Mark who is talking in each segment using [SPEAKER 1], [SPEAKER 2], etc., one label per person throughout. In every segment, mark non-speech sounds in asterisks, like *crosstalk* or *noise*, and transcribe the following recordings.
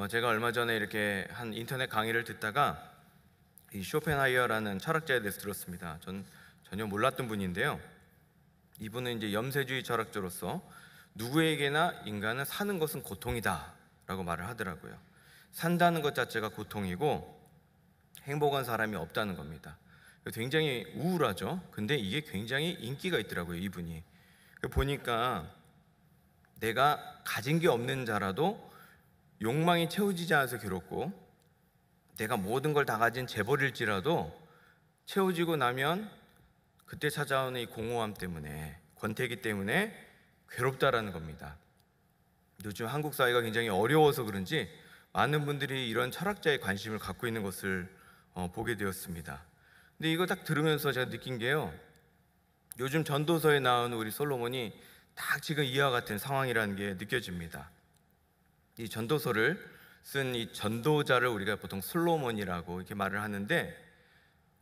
[SPEAKER 1] 어, 제가 얼마 전에 이렇게 한 인터넷 강의를 듣다가 이 쇼펜하이어라는 철학자에 대해서 들었습니다. 전 전혀 몰랐던 분인데요. 이분은 이제 염세주의 철학자로서 누구에게나 인간은 사는 것은 고통이다라고 말을 하더라고요. 산다는 것 자체가 고통이고 행복한 사람이 없다는 겁니다. 굉장히 우울하죠. 근데 이게 굉장히 인기가 있더라고요, 이분이. 보니까 내가 가진 게 없는 자라도 욕망이 채워지지 않아서 괴롭고 내가 모든 걸 다 가진 재벌일지라도 채워지고 나면 그때 찾아오는 이 공허함 때문에 권태기 때문에 괴롭다라는 겁니다. 요즘 한국 사회가 굉장히 어려워서 그런지 많은 분들이 이런 철학자의 관심을 갖고 있는 것을 어, 보게 되었습니다. 근데 이거 딱 들으면서 제가 느낀 게요. 요즘 전도서에 나온 우리 솔로몬이 딱 지금 이와 같은 상황이라는 게 느껴집니다. 이 전도서를 쓴 이 전도자를 우리가 보통 솔로몬이라고 이렇게 말을 하는데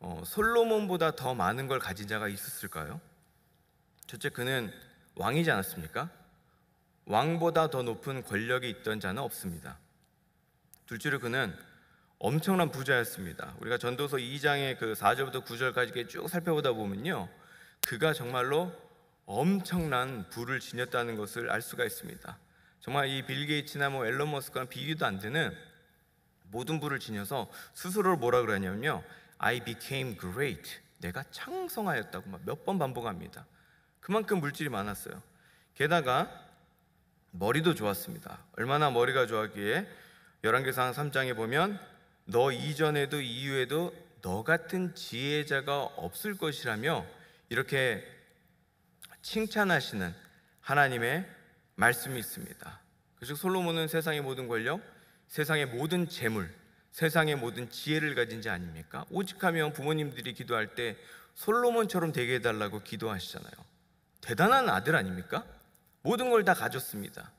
[SPEAKER 1] 어, 솔로몬보다 더 많은 걸 가진 자가 있었을까요? 첫째 그는 왕이지 않았습니까? 왕보다 더 높은 권력이 있던 자는 없습니다. 둘째로 그는 엄청난 부자였습니다. 우리가 전도서 2장의 그 4절부터 9절까지 쭉 살펴보다 보면요. 그가 정말로 엄청난 부를 지녔다는 것을 알 수가 있습니다. 정말 이 빌 게이츠나 뭐 앨런 머스크는 비교도 안 되는 모든 부를 지녀서 스스로를 뭐라 그러냐면요. I became great. 내가 창성하였다고 몇번 반복합니다. 그만큼 물질이 많았어요. 게다가 머리도 좋았습니다. 얼마나 머리가 좋았기에 열왕기상 3장에 보면 너 이전에도 이후에도 너 같은 지혜자가 없을 것이라며 이렇게 칭찬하시는 하나님의 말씀이 있습니다. 그래 솔로몬은 세상의 모든 권력, 세상의 모든 재물, 세상의 모든 지혜를 가진 자 아닙니까? 오직하면 부모님들이 기도할 때 솔로몬처럼 되게 해달라고 기도하시잖아요. 대단한 아들 아닙니까? 모든 걸 다 가졌습니다.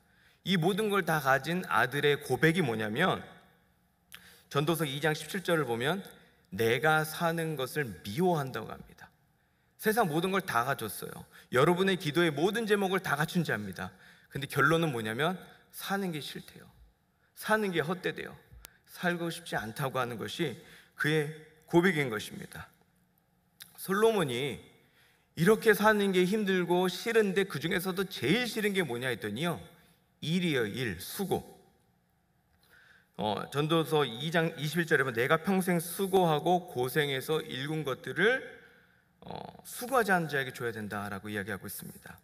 [SPEAKER 1] 이 모든 걸 다 가진 아들의 고백이 뭐냐면 전도서 2장 17절을 보면 내가 사는 것을 미워한다고 합니다. 세상 모든 걸 다 가졌어요. 여러분의 기도의 모든 제목을 다 갖춘 자입니다. 근데 결론은 뭐냐면 사는 게 싫대요. 사는 게 헛되대요. 살고 싶지 않다고 하는 것이 그의 고백인 것입니다. 솔로몬이 이렇게 사는 게 힘들고 싫은데 그 중에서도 제일 싫은 게 뭐냐 했더니요. 일이요, 일, 수고. 어, 전도서 2장 21절에 보면 내가 평생 수고하고 고생해서 읽은 것들을 어, 수고하지 않은 자에게 줘야 된다라고 이야기하고 있습니다.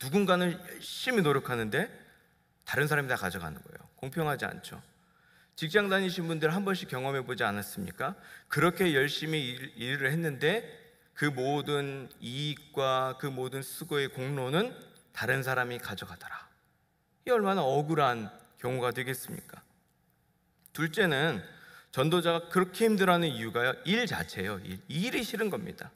[SPEAKER 1] 누군가는 열심히 노력하는데 다른 사람이 다 가져가는 거예요. 공평하지 않죠. 직장 다니신 분들 한 번씩 경험해 보지 않았습니까? 그렇게 열심히 일, 일을 했는데 그 모든 이익과 그 모든 수고의 공로는 다른 사람이 가져가더라. 이 얼마나 억울한 경우가 되겠습니까? 둘째는 전도자가 그렇게 힘들어하는 이유가 일 자체예요. 일. 일이 싫은 겁니다.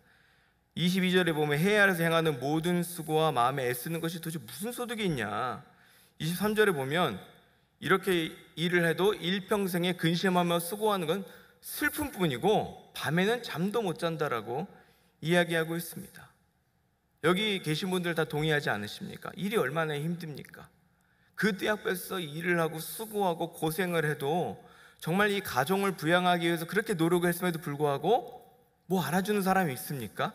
[SPEAKER 1] 22절에 보면 해외 아래서 행하는 모든 수고와 마음에 애쓰는 것이 도대체 무슨 소득이 있냐. 23절에 보면 이렇게 일을 해도 일평생에 근심하며 수고하는 건슬픈뿐이고 밤에는 잠도 못 잔다라고 이야기하고 있습니다. 여기 계신 분들 다 동의하지 않으십니까? 일이 얼마나 힘듭니까? 그때앞에서 일을 하고 수고하고 고생을 해도 정말 이 가정을 부양하기 위해서 그렇게 노력을 했음에도 불구하고 뭐 알아주는 사람이 있습니까?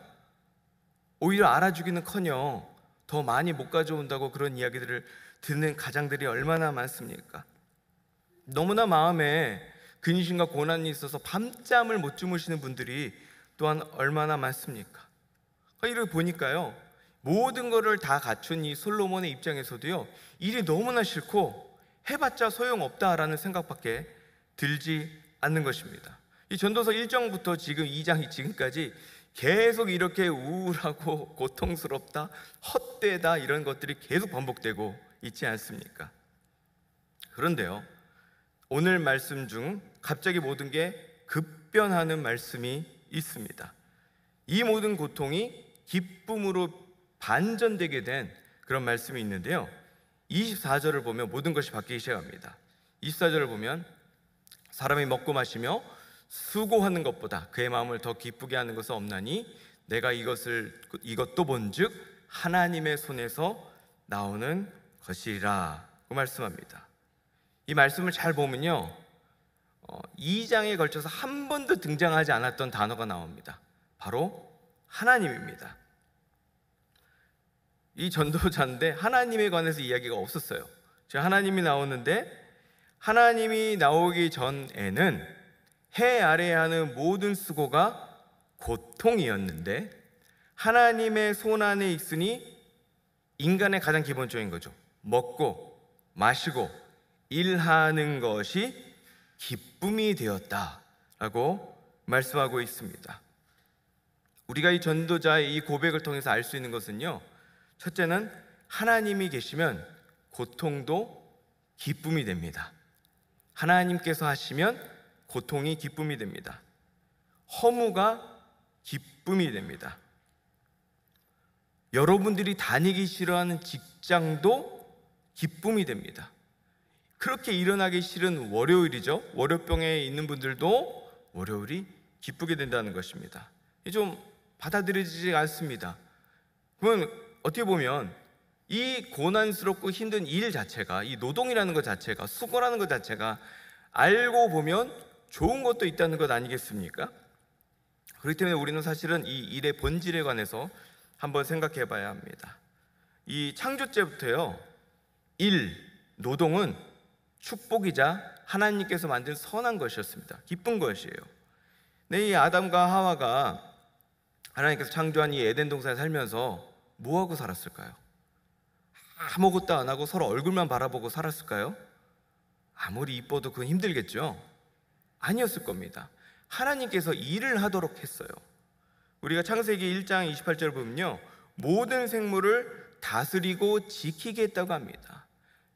[SPEAKER 1] 오히려 알아주기는커녕 더 많이 못 가져온다고 그런 이야기들을 듣는 가장들이 얼마나 많습니까? 너무나 마음에 근심과 고난이 있어서 밤잠을 못 주무시는 분들이 또한 얼마나 많습니까? 그러니까 이를 보니까요 모든 것을 다 갖춘 이 솔로몬의 입장에서도요 일이 너무나 싫고 해봤자 소용없다라는 생각밖에 들지 않는 것입니다. 이 전도서 1장부터 지금 2장이 지금까지 계속 이렇게 우울하고 *laughs* 고통스럽다, 헛되다 이런 것들이 계속 반복되고 있지 않습니까? 그런데요, 오늘 말씀 중 갑자기 모든 게 급변하는 말씀이 있습니다. 이 모든 고통이 기쁨으로 반전되게 된 그런 말씀이 있는데요. 24절을 보면 모든 것이 바뀌기 시작합니다. 24절을 보면 사람이 먹고 마시며 수고하는 것보다 그의 마음을 더 기쁘게 하는 것은 없나니 내가 이것을 이것도 본즉 하나님의 손에서 나오는 것이라 그 말씀합니다. 이 말씀을 잘 보면요. 2장에 어, 걸쳐서 한 번도 등장하지 않았던 단어가 나옵니다. 바로 하나님입니다. 이 전도자인데 하나님에 관해서 이야기가 없었어요. 즉 하나님이 나오는데 하나님이 나오기 전에는 해 아래에 하는 모든 수고가 고통이었는데 하나님의 손 안에 있으니 인간의 가장 기본적인 거죠. 먹고 마시고 일하는 것이 기쁨이 되었다라고 말씀하고 있습니다. 우리가 이 전도자의 이 고백을 통해서 알 수 있는 것은요. 첫째는 하나님이 계시면 고통도 기쁨이 됩니다. 하나님께서 하시면 고통이 기쁨이 됩니다. 허무가 기쁨이 됩니다. 여러분들이 다니기 싫어하는 직장도 기쁨이 됩니다. 그렇게 일어나기 싫은 월요일이죠. 월요병에 있는 분들도 월요일이 기쁘게 된다는 것입니다. 좀 받아들여지지 않습니다. 그러면 어떻게 보면 이 고난스럽고 힘든 일 자체가 이 노동이라는 것 자체가 수고라는 것 자체가 알고 보면 좋은 것도 있다는 것 아니겠습니까? 그렇기 때문에 우리는 사실은 이 일의 본질에 관해서 한번 생각해 봐야 합니다. 이 창조 때부터요. 일, 노동은 축복이자 하나님께서 만든 선한 것이었습니다. 기쁜 것이에요. 네, 이 아담과 하와가 하나님께서 창조한 이 에덴 동산에 살면서 뭐 하고 살았을까요? 아무것도 안 하고 서로 얼굴만 바라보고 살았을까요? 아무리 이뻐도 그건 힘들겠죠. 아니었을 겁니다. 하나님께서 일을 하도록 했어요. 우리가 창세기 1장 28절 보면요. 모든 생물을 다스리고 지키겠다고 합니다.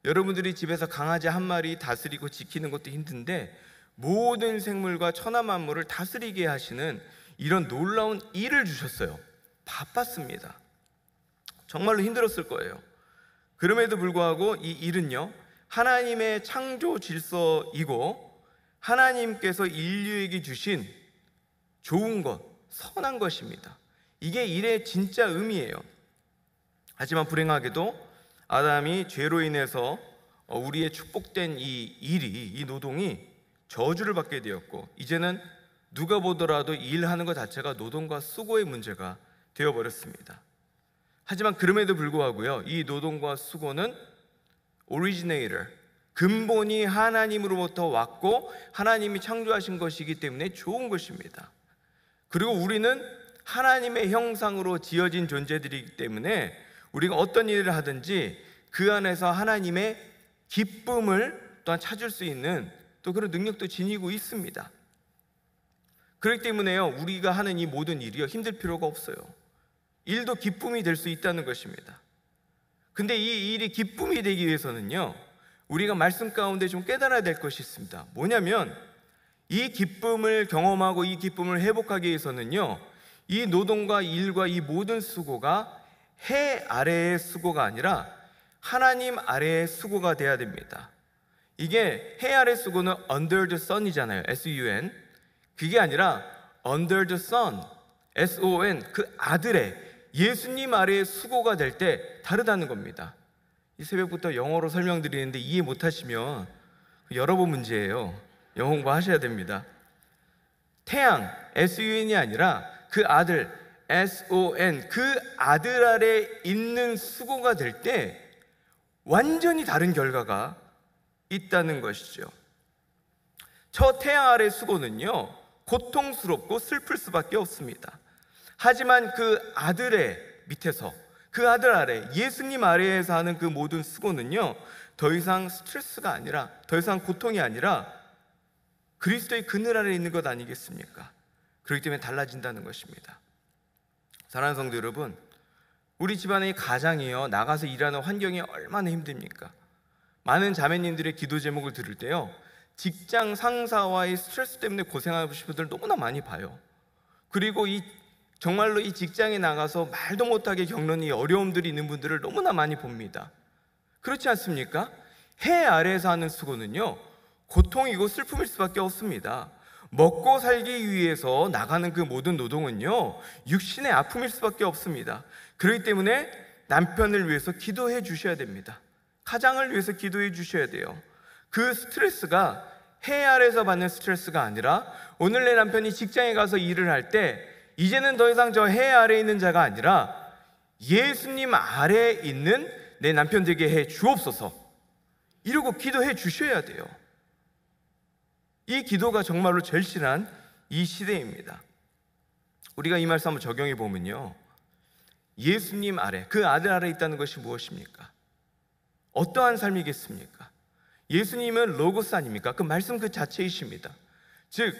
[SPEAKER 1] 여러분들이 집에서 강아지 한 마리 다스리고 지키는 것도 힘든데 모든 생물과 천하 만물을 다스리게 하시는 이런 놀라운 일을 주셨어요. 바빴습니다. 정말로 힘들었을 거예요. 그럼에도 불구하고 이 일은요. 하나님의 창조 질서이고 하나님께서 인류에게 주신 좋은 것, 선한 것입니다. 이게 일의 진짜 의미예요. 하지만 불행하게도 아담이 죄로 인해서 어, 우리의 축복된 이 일이, 이 노동이 저주를 받게 되었고, 이제는 누가 보더라도 일하는 것 자체가 노동과 수고의 문제가 되어버렸습니다. 하지만 그럼에도 불구하고요, 이 노동과 수고는 오리지네이터, 근본이 하나님으로부터 왔고 하나님이 창조하신 것이기 때문에 좋은 것입니다. 그리고 우리는 하나님의 형상으로 지어진 존재들이기 때문에 우리가 어떤 일을 하든지 그 안에서 하나님의 기쁨을 또한 찾을 수 있는 또 그런 능력도 지니고 있습니다. 그렇기 때문에요, 우리가 하는 이 모든 일이요, 힘들 필요가 없어요. 일도 기쁨이 될 수 있다는 것입니다. 근데 이 일이 기쁨이 되기 위해서는요, 우리가 말씀 가운데 좀 깨달아야 될 것이 있습니다. 뭐냐면 이 기쁨을 경험하고 이 기쁨을 회복하기 위해서는요. 이 노동과 일과 이 모든 수고가 해 아래의 수고가 아니라 하나님 아래의 수고가 돼야 됩니다. 이게 해 아래 수고는 under the sun이잖아요. S-U-N. 그게 아니라 under the sun, S-O-N 그 아들의 예수님 아래의 수고가 될 때 다르다는 겁니다. 새벽부터 영어로 설명드리는데 이해 못하시면 여러 번 문제예요. 영어 공부하셔야 됩니다. 태양 S-U-N이 아니라 그 아들 S-O-N 그 아들 아래 있는 수고가 될 때 완전히 다른 결과가 있다는 것이죠. 저 태양 아래 수고는요 고통스럽고 슬플 수밖에 없습니다. 하지만 그 아들의 밑에서 그 아들 아래 예수님 아래에서 하는 그 모든 수고는요 더 이상 스트레스가 아니라 더 이상 고통이 아니라 그리스도의 그늘 아래 있는 것 아니겠습니까? 그렇기 때문에 달라진다는 것입니다. 사랑하는 성도 여러분, 우리 집안의 가장이요 나가서 일하는 환경이 얼마나 힘듭니까? 많은 자매님들의 기도 제목을 들을 때요 직장 상사와의 스트레스 때문에 고생하시는 분들 너무나 많이 봐요. 그리고 이 정말로 이 직장에 나가서 말도 못하게 겪는 이 어려움들이 있는 분들을 너무나 많이 봅니다. 그렇지 않습니까? 해 아래에서 하는 수고는요, 고통이고 슬픔일 수밖에 없습니다. 먹고 살기 위해서 나가는 그 모든 노동은요, 육신의 아픔일 수밖에 없습니다. 그렇기 때문에 남편을 위해서 기도해 주셔야 됩니다. 가장을 위해서 기도해 주셔야 돼요. 그 스트레스가 해 아래에서 받는 스트레스가 아니라 오늘 내 남편이 직장에 가서 일을 할때 이제는 더 이상 저 해 아래에 있는 자가 아니라 예수님 아래에 있는 내 남편 되게 해 주옵소서. 이러고 기도해 주셔야 돼요. 이 기도가 정말로 절실한 이 시대입니다. 우리가 이 말씀 한번 적용해 보면요. 예수님 아래, 그 아들 아래 에 있다는 것이 무엇입니까? 어떠한 삶이겠습니까? 예수님은 로고스 아닙니까? 그 말씀 그 자체이십니다. 즉,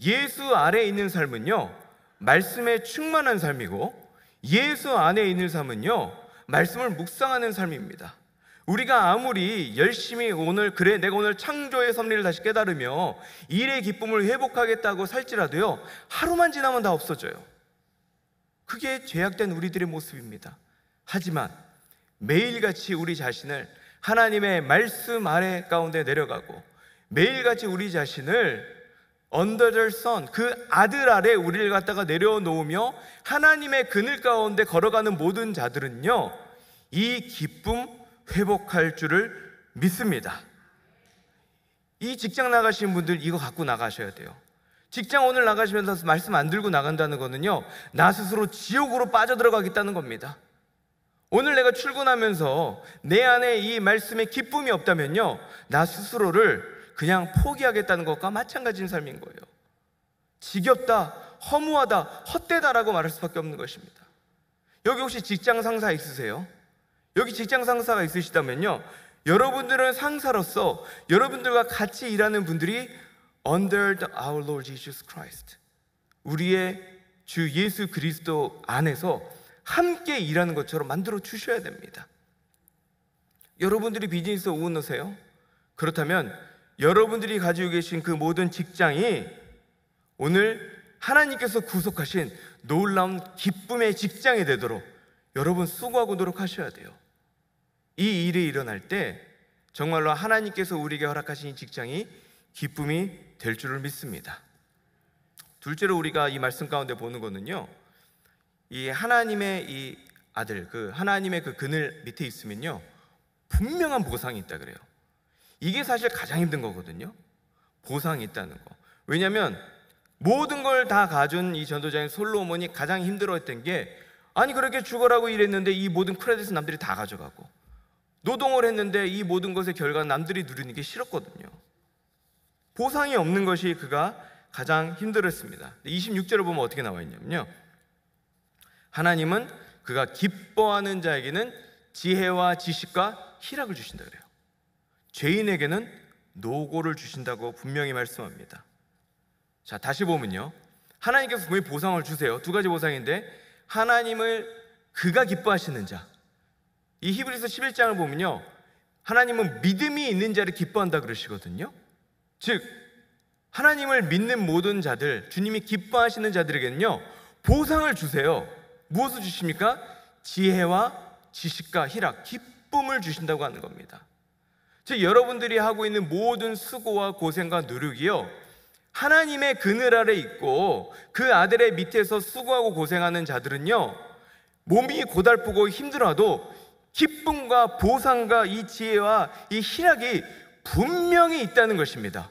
[SPEAKER 1] 예수 아래 에 있는 삶은요, 말씀에 충만한 삶이고 예수 안에 있는 삶은요, 말씀을 묵상하는 삶입니다. 우리가 아무리 열심히 오늘 그래 내가 오늘 창조의 섭리를 다시 깨달으며 일의 기쁨을 회복하겠다고 살지라도요 하루만 지나면 다 없어져요. 그게 죄악된 우리들의 모습입니다. 하지만 매일같이 우리 자신을 하나님의 말씀 아래 가운데 내려가고 매일같이 우리 자신을 언더절 선그 아들 아래 우리를 갖다가 내려놓으며 하나님의 그늘 가운데 걸어가는 모든 자들은요 이 기쁨 회복할 줄을 믿습니다. 이 직장 나가시 분들 이거 갖고 나가셔야 돼요. 직장 오늘 나가시면서 말씀 안 들고 나간다는 거는요, 나 스스로 지옥으로 빠져들어가겠다는 겁니다. 오늘 내가 출근하면서 내 안에 이 말씀의 기쁨이 없다면요, 나 스스로를 그냥 포기하겠다는 것과 마찬가지인 삶인 거예요. 지겹다, 허무하다, 헛되다라고 말할 수밖에 없는 것입니다. 여기 혹시 직장 상사 있으세요? 여기 직장 상사가 있으시다면요. 여러분들은 상사로서 여러분들과 같이 일하는 분들이 under the our Lord Jesus Christ. 우리의 주 예수 그리스도 안에서 함께 일하는 것처럼 만들어 주셔야 됩니다. 여러분들이 비즈니스 오너세요? 그렇다면 여러분들이 가지고 계신 그 모든 직장이 오늘 하나님께서 구속하신 놀라운 기쁨의 직장이 되도록 여러분 수고하고 노력하셔야 돼요. 이 일이 일어날 때 정말로 하나님께서 우리에게 허락하신 직장이 기쁨이 될 줄을 믿습니다. 둘째로 우리가 이 말씀 가운데 보는 거는요. 이 하나님의 이 아들 그 하나님의 그 그늘 밑에 있으면요. 분명한 보상이 있다 그래요. 이게 사실 가장 힘든 거거든요. 보상이 있다는 거. 왜냐하면 모든 걸 다 가준 이 전도자인 솔로몬이 가장 힘들어했던 게 아니 그렇게 죽어라고 일했는데 이 모든 크레딧은 남들이 다 가져가고 노동을 했는데 이 모든 것의 결과 남들이 누리는 게 싫었거든요. 보상이 없는 것이 그가 가장 힘들었습니다. 26절을 보면 어떻게 나와 있냐면요. 하나님은 그가 기뻐하는 자에게는 지혜와 지식과 희락을 주신다 그래요. 죄인에게는 노고를 주신다고 분명히 말씀합니다. 자, 다시 보면요. 하나님께서 분명히 보상을 주세요. 두 가지 보상인데 하나님을 그가 기뻐하시는 자. 이 히브리서 11장을 보면요. 하나님은 믿음이 있는 자를 기뻐한다 그러시거든요. 즉 하나님을 믿는 모든 자들, 주님이 기뻐하시는 자들에게는요. 보상을 주세요. 무엇을 주십니까? 지혜와 지식과 희락, 기쁨을 주신다고 하는 겁니다. 즉 여러분들이 하고 있는 모든 수고와 고생과 노력이요 하나님의 그늘 아래 있고 그 아들의 밑에서 수고하고 고생하는 자들은요 몸이 고달프고 힘들어도 기쁨과 보상과 이 지혜와 이 희락이 분명히 있다는 것입니다.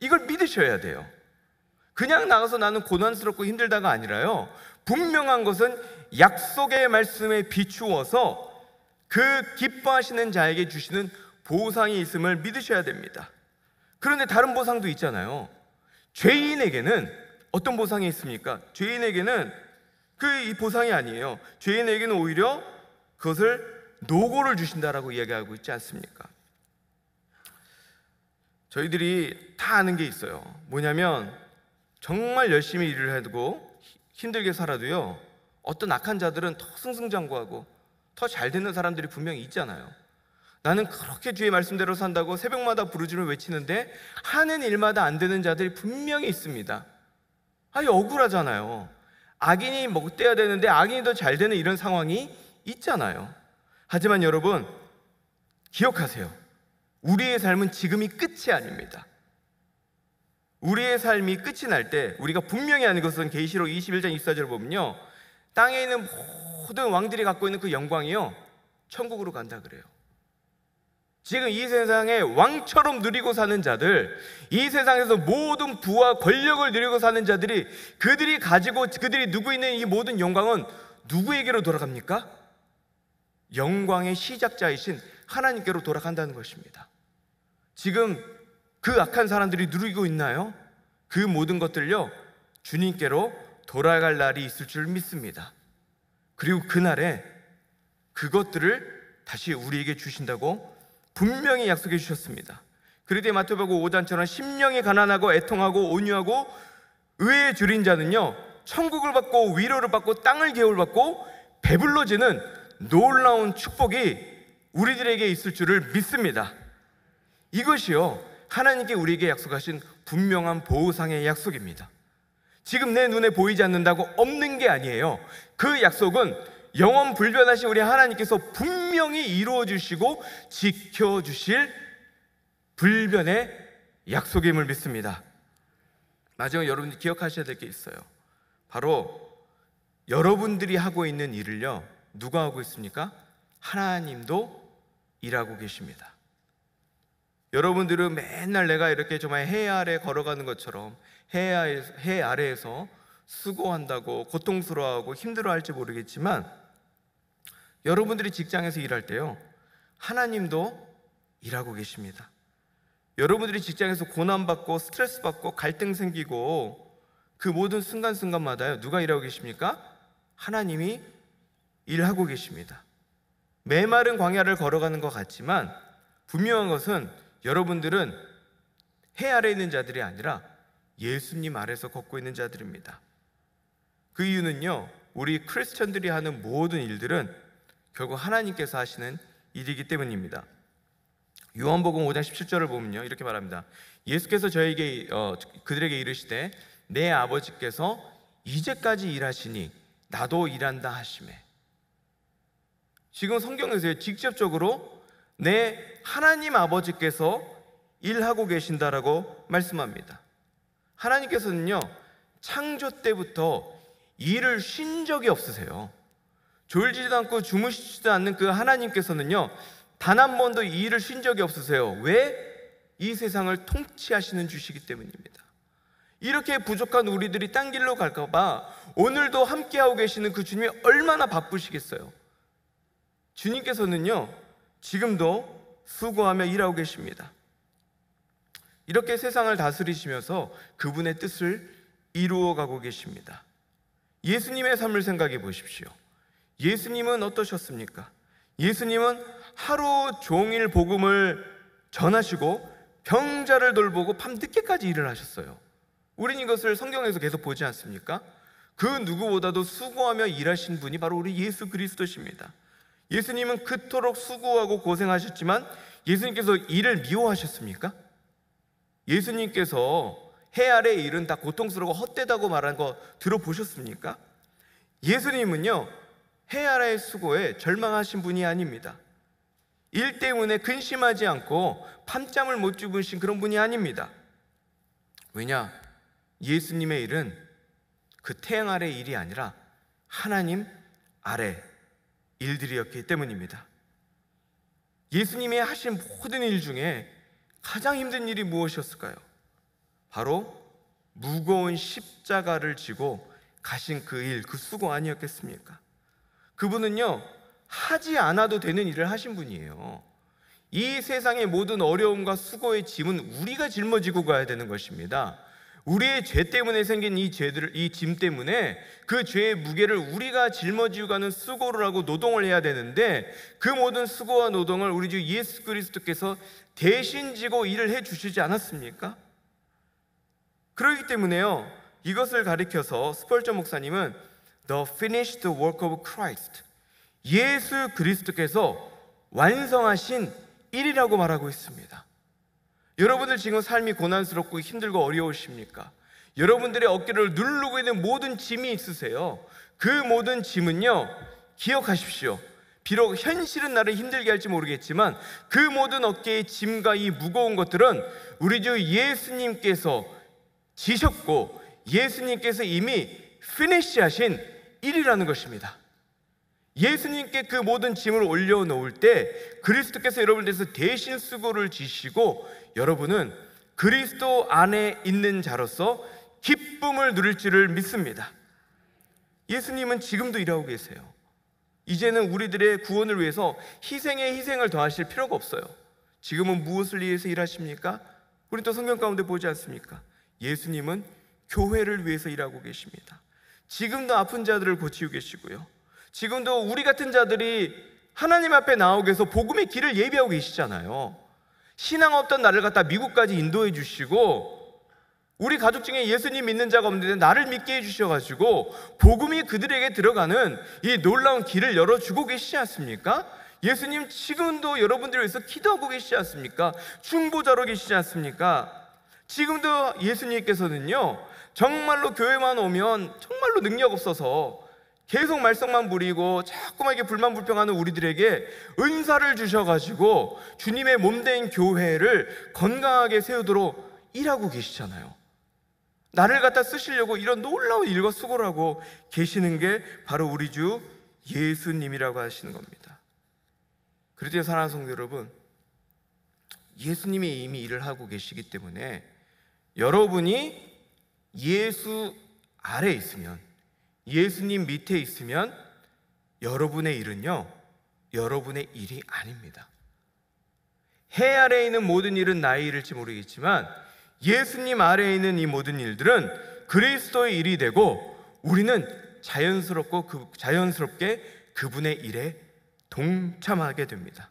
[SPEAKER 1] 이걸 믿으셔야 돼요. 그냥 나가서 나는 고난스럽고 힘들다가 아니라요. 분명한 것은 약속의 말씀에 비추어서 그 기뻐하시는 자에게 주시는 보상이 있음을 믿으셔야 됩니다. 그런데 다른 보상도 있잖아요. 죄인에게는 어떤 보상이 있습니까? 죄인에게는 그 이 보상이 아니에요. 죄인에게는 오히려 그것을 노고를 주신다라고 이야기하고 있지 않습니까? 저희들이 다 아는 게 있어요. 뭐냐면 정말 열심히 일을 해두고 힘들게 살아도요. 어떤 악한 자들은 더 승승장구하고 더 잘 되는 사람들이 분명히 있잖아요. 나는 그렇게 주의 말씀대로 산다고 새벽마다 부르짖음을 외치는데 하는 일마다 안 되는 자들이 분명히 있습니다. 아니 억울하잖아요. 악인이 먹대야 되는데 악인이 더 잘 되는 이런 상황이 있잖아요. 하지만 여러분 기억하세요. 우리의 삶은 지금이 끝이 아닙니다. 우리의 삶이 끝이 날 때 우리가 분명히 아는 것은 계시록 21장 24절 을 보면요. 땅에 있는 모든 왕들이 갖고 있는 그 영광이요. 천국으로 간다 그래요. 지금 이 세상에 왕처럼 누리고 사는 자들, 이 세상에서 모든 부와 권력을 누리고 사는 자들이 그들이 가지고 그들이 누구 있는 이 모든 영광은 누구에게로 돌아갑니까? 영광의 시작자이신 하나님께로 돌아간다는 것입니다. 지금 그 악한 사람들이 누리고 있나요? 그 모든 것들요, 주님께로 돌아갈 날이 있을 줄 믿습니다. 그리고 그날에 그것들을 다시 우리에게 주신다고 분명히 약속해 주셨습니다. 그리되 마태복음 5장처럼 심령이 가난하고 애통하고 온유하고 의에 줄인 자는요 천국을 받고 위로를 받고 땅을 개울 받고 배불러지는 놀라운 축복이 우리들에게 있을 줄을 믿습니다. 이것이요 하나님께 우리에게 약속하신 분명한 보호상의 약속입니다. 지금 내 눈에 보이지 않는다고 없는 게 아니에요. 그 약속은 영원 불변하신 우리 하나님께서 분명히 이루어 주시고 지켜 주실 불변의 약속임을 믿습니다. 마지막 여러분이 기억하셔야 될 게 있어요. 바로 여러분들이 하고 있는 일을요. 누가 하고 있습니까? 하나님도 일하고 계십니다. 여러분들은 맨날 내가 이렇게 정말 해 아래 걸어가는 것처럼 해, 아해 아래에서 수고한다고 고통스러워하고 힘들어할지 모르겠지만 여러분들이 직장에서 일할 때요, 하나님도 일하고 계십니다. 여러분들이 직장에서 고난받고 스트레스 받고 갈등 생기고 그 모든 순간순간마다요, 누가 일하고 계십니까? 하나님이 일하고 계십니다. 메마른 광야를 걸어가는 것 같지만 분명한 것은 여러분들은 해 아래 있는 자들이 아니라 예수님 아래서 걷고 있는 자들입니다. 그 이유는요, 우리 크리스천들이 하는 모든 일들은 결국 하나님께서 하시는 일이기 때문입니다. 요한복음 5장 17절을 보면요. 이렇게 말합니다. 예수께서 저에게 어, 그들에게 이르시되 내 아버지께서 이제까지 일하시니 나도 일한다 하심에 지금 성경에서 직접적으로 내 하나님 아버지께서 일하고 계신다라고 말씀합니다. 하나님께서는요. 창조 때부터 일을 쉰 적이 없으세요. 졸지도 않고 주무시지도 않는 그 하나님께서는요, 단 한 번도 이 일을 쉰 적이 없으세요. 왜? 이 세상을 통치하시는 주시기 때문입니다. 이렇게 부족한 우리들이 딴 길로 갈까봐 오늘도 함께하고 계시는 그 주님이 얼마나 바쁘시겠어요. 주님께서는요, 지금도 수고하며 일하고 계십니다. 이렇게 세상을 다스리시면서 그분의 뜻을 이루어가고 계십니다. 예수님의 삶을 생각해 보십시오. 예수님은 어떠셨습니까? 예수님은 하루 종일 복음을 전하시고 병자를 돌보고 밤늦게까지 일을 하셨어요. 우린 이것을 성경에서 계속 보지 않습니까? 그 누구보다도 수고하며 일하신 분이 바로 우리 예수 그리스도십니다. 예수님은 그토록 수고하고 고생하셨지만 예수님께서 일을 미워하셨습니까? 예수님께서 해 아래 일은 다 고통스러워 헛되다고 말한 거 들어보셨습니까? 예수님은요 헤아라의 수고에 절망하신 분이 아닙니다. 일 때문에 근심하지 않고 밤잠을 못 주무신 그런 분이 아닙니다. 왜냐? 예수님의 일은 그 태양 아래 일이 아니라 하나님 아래 일들이었기 때문입니다. 예수님이 하신 모든 일 중에 가장 힘든 일이 무엇이었을까요? 바로 무거운 십자가를 지고 가신 그 일, 그 수고 아니었겠습니까? 그분은요, 하지 않아도 되는 일을 하신 분이에요. 이 세상의 모든 어려움과 수고의 짐은 우리가 짊어지고 가야 되는 것입니다. 우리의 죄 때문에 생긴 이 죄들, 이 짐 때문에 그 죄의 무게를 우리가 짊어지고 가는 수고를 하고 노동을 해야 되는데 그 모든 수고와 노동을 우리 주 예수 그리스도께서 대신 지고 일을 해 주시지 않았습니까? 그러기 때문에요. 이것을 가리켜서 스펄저 목사님은 the finished work of Christ. 예수 그리스도께서 완성하신 일이라고 말하고 있습니다. 여러분들 지금 삶이 고난스럽고 힘들고 어려우십니까? 여러분들의 어깨를 누르고 있는 모든 짐이 있으세요. 그 모든 짐은요, 기억하십시오. 비록 현실은 나를 힘들게 할지 모르겠지만 그 모든 어깨의 짐과 이 무거운 것들은 우리 주 예수님께서 지셨고 예수님께서 이미 피니시하신 일이라는 것입니다. 예수님께 그 모든 짐을 올려놓을 때 그리스도께서 여러분 대해서 대신 수고를 지시고 여러분은 그리스도 안에 있는 자로서 기쁨을 누릴 줄을 믿습니다. 예수님은 지금도 일하고 계세요. 이제는 우리들의 구원을 위해서 희생의 희생을 더하실 필요가 없어요. 지금은 무엇을 위해서 일하십니까? 우리 또 성경 가운데 보지 않습니까? 예수님은 교회를 위해서 일하고 계십니다. 지금도 아픈 자들을 고치고 계시고요. 지금도 우리 같은 자들이 하나님 앞에 나오게 해서 복음의 길을 예비하고 계시잖아요. 신앙 없던 나를 갖다 미국까지 인도해 주시고 우리 가족 중에 예수님 믿는 자가 없는데 나를 믿게 해주셔가지고 복음이 그들에게 들어가는 이 놀라운 길을 열어주고 계시지 않습니까? 예수님 지금도 여러분들을 위해서 기도하고 계시지 않습니까? 충보자로 계시지 않습니까? 지금도 예수님께서는요 정말로 교회만 오면 정말로 능력 없어서 계속 말썽만 부리고 자꾸만 이게 불만 불평하는 우리들에게 은사를 주셔가지고 주님의 몸 된 교회를 건강하게 세우도록 일하고 계시잖아요. 나를 갖다 쓰시려고 이런 놀라운 일과 수고를 하고 계시는 게 바로 우리 주 예수님이라고 하시는 겁니다. 그러므 사랑하는 성도 여러분, 예수님이 이미 일을 하고 계시기 때문에 여러분이 예수 아래 있으면 예수님 밑에 있으면 여러분의 일은요 여러분의 일이 아닙니다. 해 아래에 있는 모든 일은 나의 일일지 모르겠지만 예수님 아래에 있는 이 모든 일들은 그리스도의 일이 되고 우리는 자연스럽고 그, 자연스럽게 그분의 일에 동참하게 됩니다.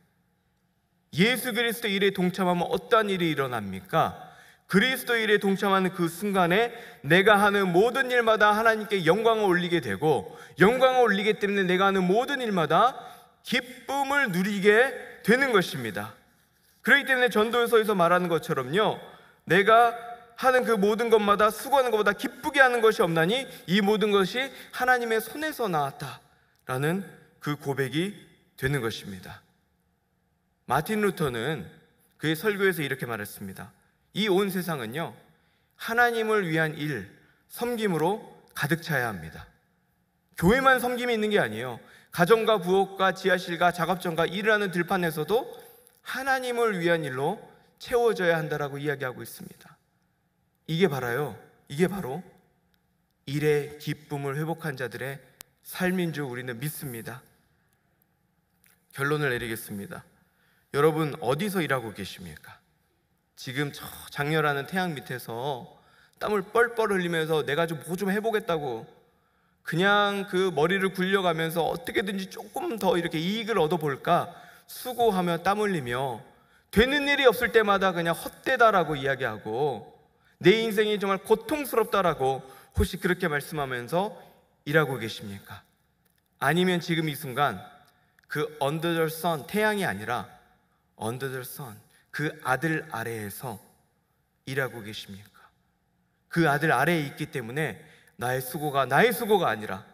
[SPEAKER 1] 예수 그리스도 일에 동참하면 어떠 일이 일어납니까? 그리스도 일에 동참하는 그 순간에 내가 하는 모든 일마다 하나님께 영광을 올리게 되고 영광을 올리기 때문에 내가 하는 모든 일마다 기쁨을 누리게 되는 것입니다. 그렇기 때문에 전도서에서 말하는 것처럼요. 내가 하는 그 모든 것마다 수고하는 것보다 기쁘게 하는 것이 없나니 이 모든 것이 하나님의 손에서 나왔다라는 그 고백이 되는 것입니다. 마틴 루터는 그의 설교에서 이렇게 말했습니다. 이온 세상은요, 하나님을 위한 일, 섬김으로 가득 차야 합니다. 교회만 섬김이 있는 게 아니에요. 가정과 부엌과 지하실과 작업장과 일 하는 들판에서도 하나님을 위한 일로 채워져야 한다라고 이야기하고 있습니다. 이게 바로요. 이게 바로 일의 기쁨을 회복한 자들의 삶인 줄 우리는 믿습니다. 결론을 내리겠습니다. 여러분 어디서 일하고 계십니까? 지금 저 장렬하는 태양 밑에서 땀을 뻘뻘 흘리면서 내가 좀 뭐좀 뭐 해보겠다고 그냥 그 머리를 굴려가면서 어떻게든지 조금 더 이렇게 이익을 얻어볼까 수고하며 땀 흘리며 되는 일이 없을 때마다 그냥 헛되다라고 이야기하고 내 인생이 정말 고통스럽다라고 혹시 그렇게 말씀하면서 일하고 계십니까? 아니면 지금 이 순간 그 언더절 선 태양이 아니라 언더절 선그 아들 아래에서 일하고 계십니까? 그 아들 아래에 있기 때문에 나의 수고가 나의 수고가 아니라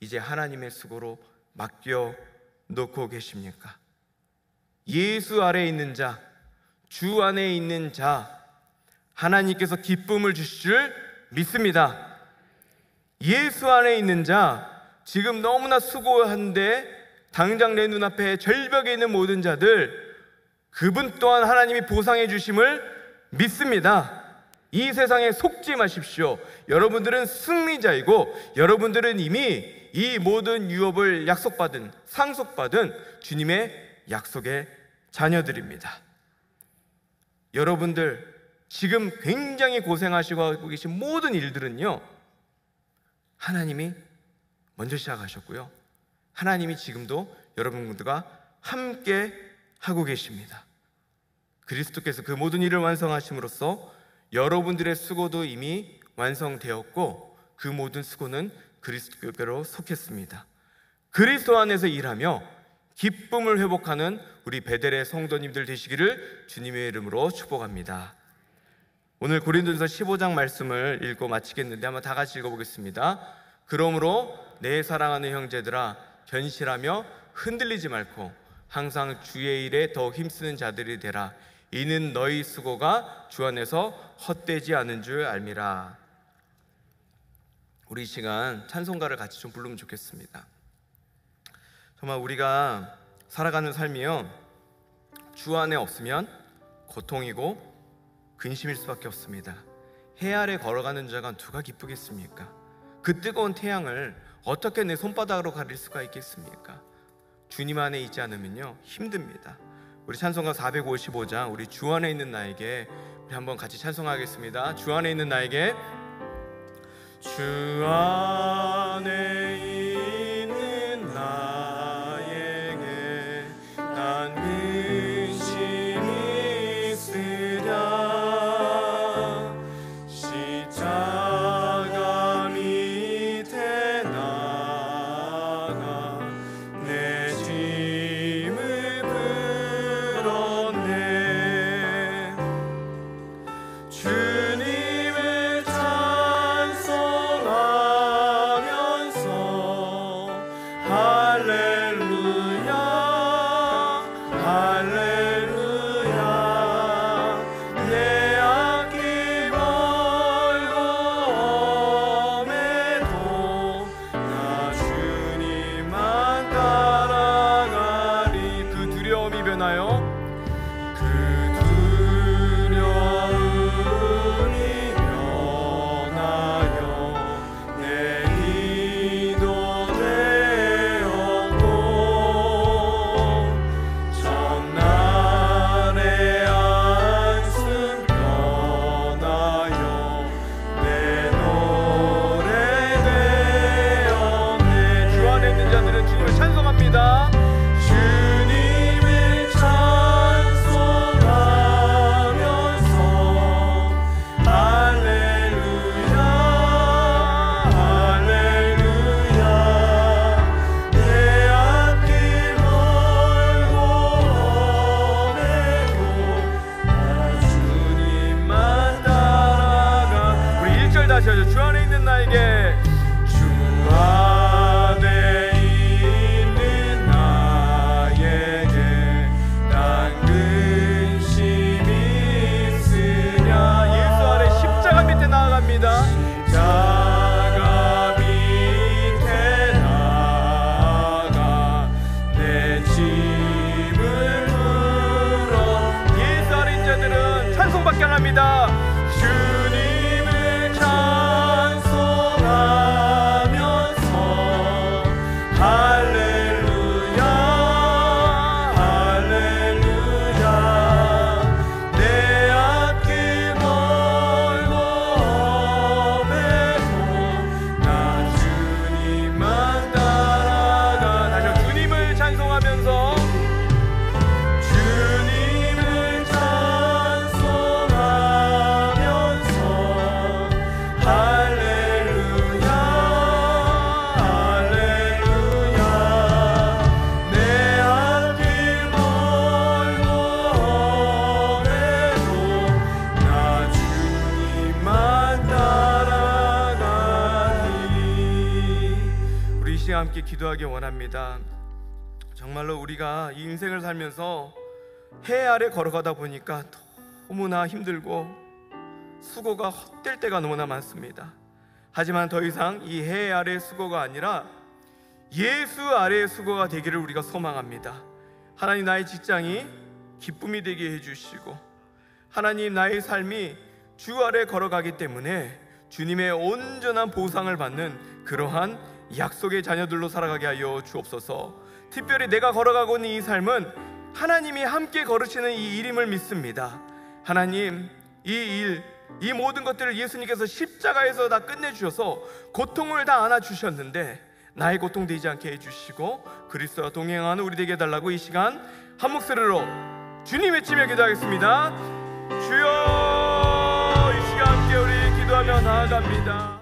[SPEAKER 1] 이제 하나님의 수고로 맡겨 놓고 계십니까? 예수 아래 있는 자, 주 안에 있는 자, 하나님께서 기쁨을 주실 믿습니다. 예수 안에 있는 자, 지금 너무나 수고한데 당장 내 눈앞에 절벽에 있는 모든 자들 그분 또한 하나님이 보상해 주심을 믿습니다. 이 세상에 속지 마십시오. 여러분들은 승리자이고 여러분들은 이미 이 모든 유업을 약속받은 상속받은 주님의 약속의 자녀들입니다. 여러분들 지금 굉장히 고생하시고 하고 계신 모든 일들은요. 하나님이 먼저 시작하셨고요. 하나님이 지금도 여러분들과 함께 하고 계십니다. 그리스도께서 그 모든 일을 완성하심으로써 여러분들의 수고도 이미 완성되었고 그 모든 수고는 그리스도께로 속했습니다. 그리스도 안에서 일하며 기쁨을 회복하는 우리 베델의 성도님들 되시기를 주님의 이름으로 축복합니다. 오늘 고린도전서 15장 말씀을 읽고 마치겠는데 한번 다 같이 읽어보겠습니다. 그러므로 내 사랑하는 형제들아 견실하며 흔들리지 말고 항상 주의 일에 더 힘쓰는 자들이 되라. 이는 너희 수고가 주 안에서 헛되지 않은 줄 알미라. 우리 시간 찬송가를 같이 좀 부르면 좋겠습니다. 정말 우리가 살아가는 삶이요. 주 안에 없으면 고통이고 근심일 수밖에 없습니다. 해 아래 걸어가는 자가 누가 기쁘겠습니까? 그 뜨거운 태양을 어떻게 내 손바닥으로 가릴 수가 있겠습니까? 주님 안에 있지 않으면요 힘듭니다. 우리 찬송가 455장 우리 주 안에 있는 나에게 우리 한번 같이 찬송하겠습니다. 주 안에 있는 나에게 주
[SPEAKER 2] 안에 감사합니다.
[SPEAKER 1] 기도하기 원합니다. 정말로 우리가 이 인생을 살면서 해 아래 걸어가다 보니까 너무나 힘들고 수고가 헛될 때가 너무나 많습니다. 하지만 더 이상 이 해 아래 수고가 아니라 예수 아래의 수고가 되기를 우리가 소망합니다. 하나님 나의 직장이 기쁨이 되게 해주시고 하나님 나의 삶이 주 아래 걸어가기 때문에 주님의 온전한 보상을 받는 그러한 약속의 자녀들로 살아가게 하여 주옵소서. 특별히 내가 걸어가고 있는 이 삶은 하나님이 함께 걸으시는 이 일임을 믿습니다. 하나님, 이 일, 이 모든 것들을 예수님께서 십자가에서 다 끝내주셔서 고통을 다 안아주셨는데 나의 고통되지 않게 해주시고 그리스도와 동행하는 우리 되게 달라고이 시간
[SPEAKER 2] 한 목소리로 주님 외치며 기도하겠습니다 주여 이 시간 함께 우리 기도하며 나아갑니다